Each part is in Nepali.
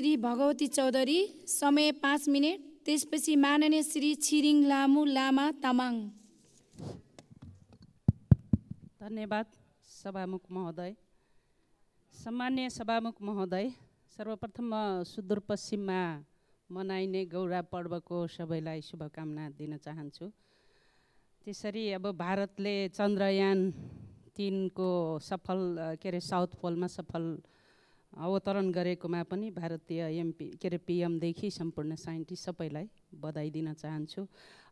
श्री भगवती चौधरी समय पाँच मिनट त्यसपछि माननीय श्री छिरिङ लामु लामा तामाङ धन्यवाद सभामुख महोदय सामान्य सभामुख महोदय सर्वप्रथम म सुदूरपश्चिममा मनाइने गौरा पर्वको सबैलाई शुभकामना दिन चाहन्छु त्यसरी अब भारतले चन्द्रयान तिनको सफल के अरे साउथ पोलमा सफल अवतरण गरेकोमा पनि भारतीय एमपी के अरे पिएमदेखि सम्पूर्ण साइन्टिस्ट सबैलाई बधाई दिन चाहन्छु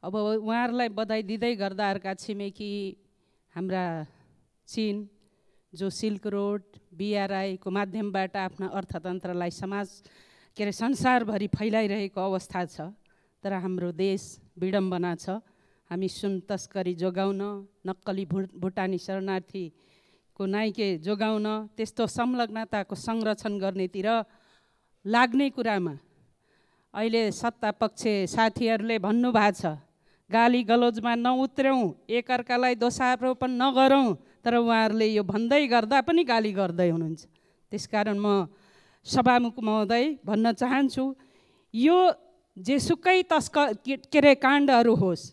अब उहाँहरूलाई बधाई दिँदै गर्दा अर्का छिमेकी हाम्रा चिन जो सिल्क रोड बिआरआईको माध्यमबाट आफ्ना अर्थतन्त्रलाई समाज के अरे संसारभरि फैलाइरहेको अवस्था छ तर हाम्रो देश विडम्बना छ हामी सुन तस्करी जोगाउन नक्कली भुटानी शरणार्थी को नाइके जोगाउन त्यस्तो संलग्नताको संरक्षण गर्नेतिर लाग्ने कुरामा अहिले सत्ता पक्ष साथीहरूले भन्नुभएको छ गाली गलोजमा नउत्र्यौँ एकअर्कालाई दोषारोपण नगरौँ तर उहाँहरूले यो भन्दै गर्दा पनि गाली गर्दै हुनुहुन्छ त्यसकारण म सभामुख महोदय भन्न चाहन्छु यो जेसुकै तस्कर के अरे काण्डहरू होस्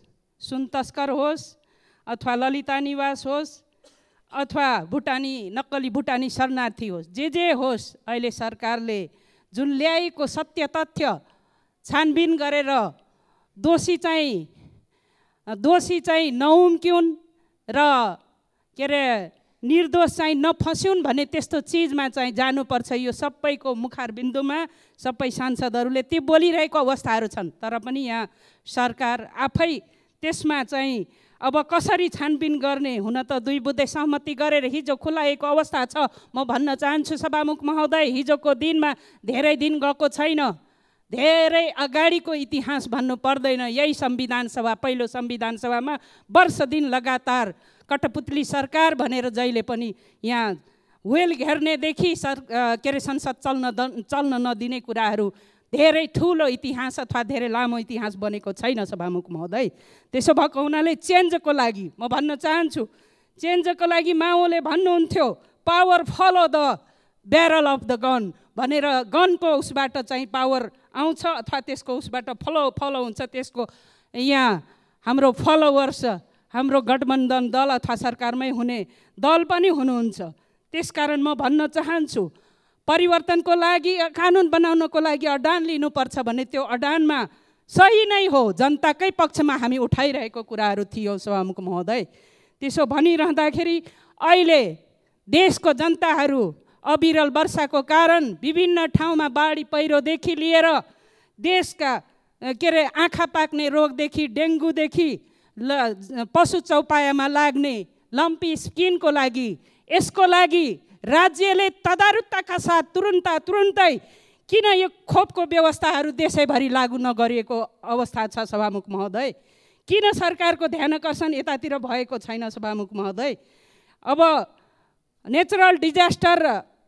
सुन तस्कर होस् अथवा ललिता निवास होस् अथवा भुटानी नक्कली भुटानी शरणार्थी होस् जे जे होस् अहिले सरकारले जुन ल्याएको सत्य तथ्य छानबिन गरेर दोषी चाहिँ दोषी चाहिँ नउम्क्युन् र के अरे निर्दोष चाहिँ नफस्युन् भन्ने त्यस्तो चिजमा चाहिँ जानुपर्छ यो सबैको मुखार बिन्दुमा सबै सांसदहरूले त्यो बोलिरहेको अवस्थाहरू छन् तर पनि यहाँ सरकार आफै त्यसमा चाहिँ अब कसरी छानबिन गर्ने हुन त दुई बुद्धे सहमति गरेर हिजो खुलाएको अवस्था छ म भन्न चाहन्छु सभामुख महोदय हिजोको दिनमा धेरै दिन गएको छैन धेरै अगाडिको इतिहास भन्नु पर्दैन यही संविधान सभा पहिलो संविधान सभामा वर्ष दिन लगातार कटपुतली सरकार भनेर जहिले पनि यहाँ वेल घेर्नेदेखि सर के अरे संसद चल्न चल्न नदिने कुराहरू धेरै ठुलो इतिहास अथवा धेरै लामो इतिहास बनेको छैन सभामुख महोदय त्यसो भएको हुनाले चेन्जको लागि म भन्न चाहन्छु चेन्जको लागि माओले भन्नुहुन्थ्यो power follow the barrel of the gun भनेर गनको उसबाट चाहिँ पावर आउँछ अथवा त्यसको उसबाट फलो फलो हुन्छ त्यसको यहाँ हाम्रो फलोवर्स हाम्रो गठबन्धन दल अथवा सरकारमै हुने दल पनि हुनुहुन्छ त्यसकारण म भन्न चाहन्छु परिवर्तनको लागि कानुन बनाउनको लागि अडान लिनुपर्छ भने त्यो अडानमा सही नै हो जनताकै पक्षमा हामी उठाइरहेको कुराहरू थियो सभामुख महोदय त्यसो भनिरहँदाखेरि अहिले देशको जनताहरू अविरल वर्षाको कारण विभिन्न ठाउँमा बाढी पहिरोदेखि लिएर देशका के अरे आँखा पाक्ने रोगदेखि डेङ्गुदेखि ल पशु चौपायामा लाग्ने लम्पी स्किनको लागि यसको लागि राज्यले तदारुकताका साथ तुरुन्त तुरुन्तै किन यो खोपको व्यवस्थाहरू देशैभरि लागू नगरिएको अवस्था छ सभामुख महोदय किन सरकारको ध्यान आकर्षण यतातिर भएको छैन सभामुख महोदय अब नेचुरल डिजास्टर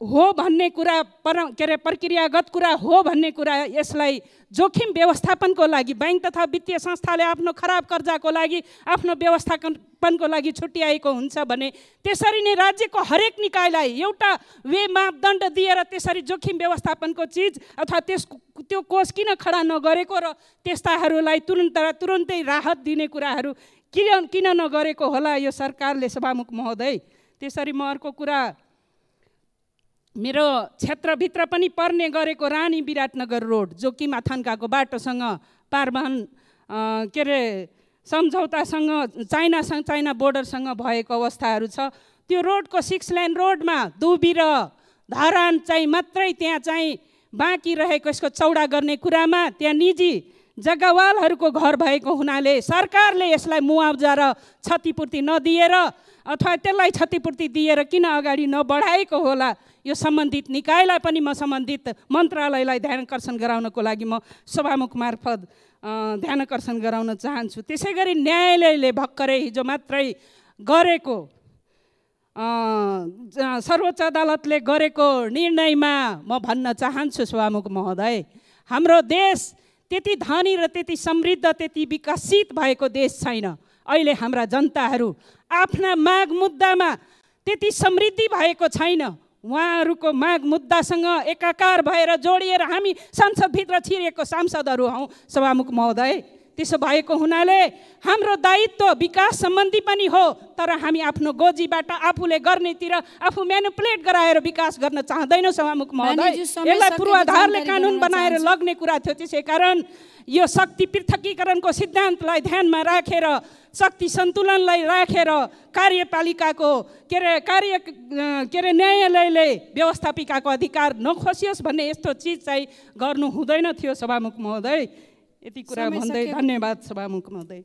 हो भन्ने कुरा पर के अरे प्रक्रियागत कुरा हो भन्ने कुरा यसलाई जोखिम व्यवस्थापनको लागि ब्याङ्क तथा वित्तीय संस्थाले आफ्नो खराब कर्जाको लागि आफ्नो व्यवस्थापनको लागि छुट्याएको हुन्छ भने त्यसरी नै राज्यको हरेक निकायलाई एउटा वे मापदण्ड दिएर त्यसरी जोखिम व्यवस्थापनको चिज अथवा त्यस त्यो कोष किन खडा नगरेको र त्यस्ताहरूलाई तुरन्त तुरुन्तै राहत दिने कुराहरू किन किन नगरेको होला यो सरकारले सभामुख महोदय त्यसरी म अर्को कुरा मेरो क्षेत्रभित्र पनि पर्ने गरेको रानी विराटनगर रोड जो कि माथान्काको बाटोसँग पारवाहन के अरे सम्झौतासँग चाइनासँग चाइना बोर्डरसँग भएको अवस्थाहरू छ त्यो रोडको सिक्स लाइन रोडमा दुबी र धरान चाहिँ मात्रै त्यहाँ चाहिँ बाँकी रहेको यसको चौडा गर्ने कुरामा त्यहाँ निजी जग्गावालहरूको घर भएको हुनाले सरकारले यसलाई मुआब्जा र क्षतिपूर्ति नदिएर अथवा त्यसलाई क्षतिपूर्ति दिएर किन अगाडि नबढाएको होला यो सम्बन्धित निकायलाई पनि म सम्बन्धित मन्त्रालयलाई ध्यानकर्षण गराउनको लागि म सभामुख मार्फत ध्यानकर्षण गराउन चाहन्छु त्यसै गरी न्यायालयले भर्खरै हिजो मात्रै गरेको सर्वोच्च अदालतले गरेको निर्णयमा म भन्न चाहन्छु सभामुख महोदय हाम्रो देश त्यति धनी र त्यति समृद्ध त्यति विकसित भएको देश छैन अहिले हाम्रा जनताहरू आफ्ना माग मुद्दामा त्यति समृद्धि भएको छैन उहाँहरूको माग मुद्दासँग एकाकार भएर जोडिएर हामी संसदभित्र छिरिएको सांसदहरू हौँ सभामुख महोदय त्यसो भएको हुनाले हाम्रो दायित्व विकास सम्बन्धी पनि हो तर हामी आफ्नो गोजीबाट आफूले गर्नेतिर आफू म्यानुपुलेट गराएर विकास गर्न चाहँदैनौँ सभामुख महोदय यसलाई पूर्वाधारले कानुन बनाएर लग्ने कुरा थियो त्यसै कारण यो शक्ति पृथकीकरणको सिद्धान्तलाई ध्यानमा राखेर शक्ति सन्तुलनलाई राखेर रा, कार्यपालिकाको के अरे कार्य के अरे न्यायालयले व्यवस्थापिकाको अधिकार नखोसियोस् भन्ने यस्तो चिज चाहिँ गर्नु हुँदैन थियो सभामुख महोदय यति कुरा भन्दै धन्यवाद सभामुख महोदय